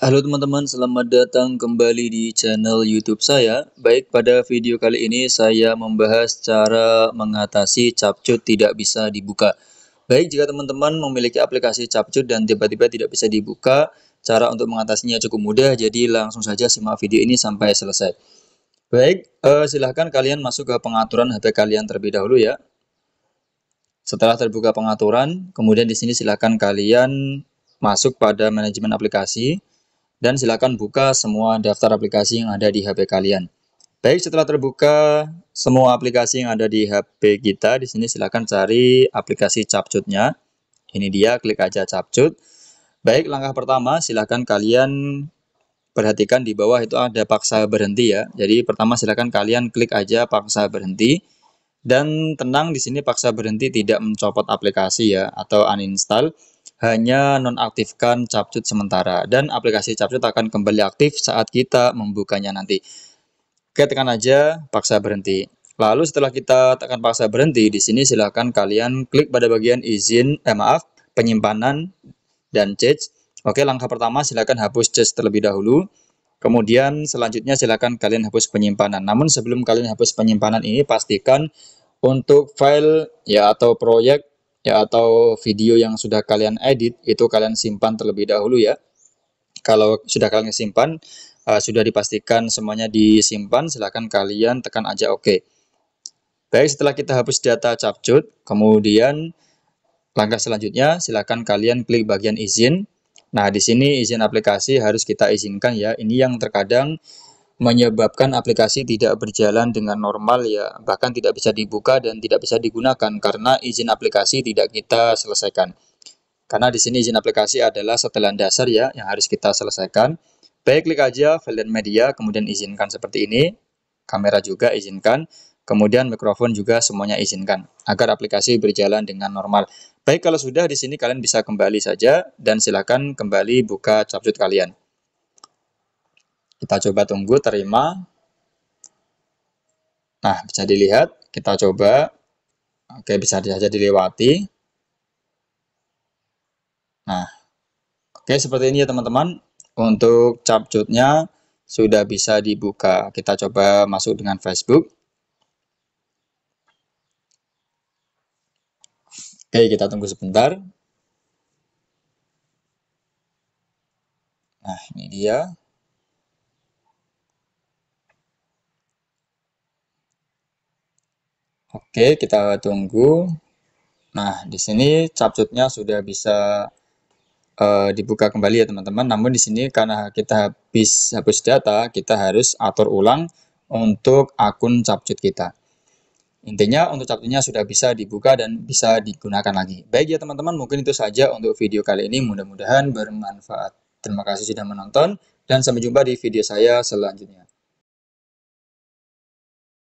Halo teman-teman, selamat datang kembali di channel YouTube saya. Baik, pada video kali ini saya membahas cara mengatasi capcut tidak bisa dibuka. Baik, jika teman-teman memiliki aplikasi capcut dan tiba-tiba tidak bisa dibuka, cara untuk mengatasinya cukup mudah, jadi langsung saja simak video ini sampai selesai. Baik, eh, silahkan kalian masuk ke pengaturan HP kalian terlebih dahulu ya. Setelah terbuka pengaturan, kemudian di sini silahkan kalian masuk pada manajemen aplikasi dan silakan buka semua daftar aplikasi yang ada di HP kalian. Baik, setelah terbuka semua aplikasi yang ada di HP kita, di sini silakan cari aplikasi capcutnya. Ini dia, klik aja capcut. Baik, langkah pertama silakan kalian perhatikan di bawah itu ada paksa berhenti ya. Jadi pertama silakan kalian klik aja paksa berhenti. Dan tenang di sini paksa berhenti tidak mencopot aplikasi ya atau uninstall hanya nonaktifkan capcut sementara dan aplikasi capcut akan kembali aktif saat kita membukanya nanti. Oke, tekan aja paksa berhenti. Lalu setelah kita tekan paksa berhenti, di sini silahkan kalian klik pada bagian izin, eh maaf, penyimpanan dan cek Oke, langkah pertama silahkan hapus cek terlebih dahulu. Kemudian selanjutnya silahkan kalian hapus penyimpanan. Namun sebelum kalian hapus penyimpanan ini, pastikan untuk file ya atau proyek ya atau video yang sudah kalian edit itu kalian simpan terlebih dahulu ya. Kalau sudah kalian simpan, uh, sudah dipastikan semuanya disimpan, silahkan kalian tekan aja OK. Baik, setelah kita hapus data capcut, kemudian langkah selanjutnya silahkan kalian klik bagian izin. Nah, di sini izin aplikasi harus kita izinkan ya. Ini yang terkadang menyebabkan aplikasi tidak berjalan dengan normal ya bahkan tidak bisa dibuka dan tidak bisa digunakan karena izin aplikasi tidak kita selesaikan. Karena di sini izin aplikasi adalah setelan dasar ya yang harus kita selesaikan. Baik klik aja file dan media kemudian izinkan seperti ini. Kamera juga izinkan. Kemudian mikrofon juga semuanya izinkan agar aplikasi berjalan dengan normal. Baik kalau sudah di sini kalian bisa kembali saja dan silakan kembali buka capcut kalian. Kita coba tunggu terima. Nah, bisa dilihat. Kita coba. Oke, bisa saja dilewati. Nah, oke seperti ini ya teman-teman. Untuk capcutnya sudah bisa dibuka. Kita coba masuk dengan Facebook. Oke, kita tunggu sebentar. Nah, ini dia. Oke, kita tunggu. Nah, di sini capcutnya sudah bisa uh, dibuka kembali ya teman-teman. Namun di sini karena kita habis hapus data, kita harus atur ulang untuk akun capcut kita. Intinya untuk capcutnya sudah bisa dibuka dan bisa digunakan lagi. Baik ya teman-teman, mungkin itu saja untuk video kali ini. Mudah-mudahan bermanfaat. Terima kasih sudah menonton dan sampai jumpa di video saya selanjutnya.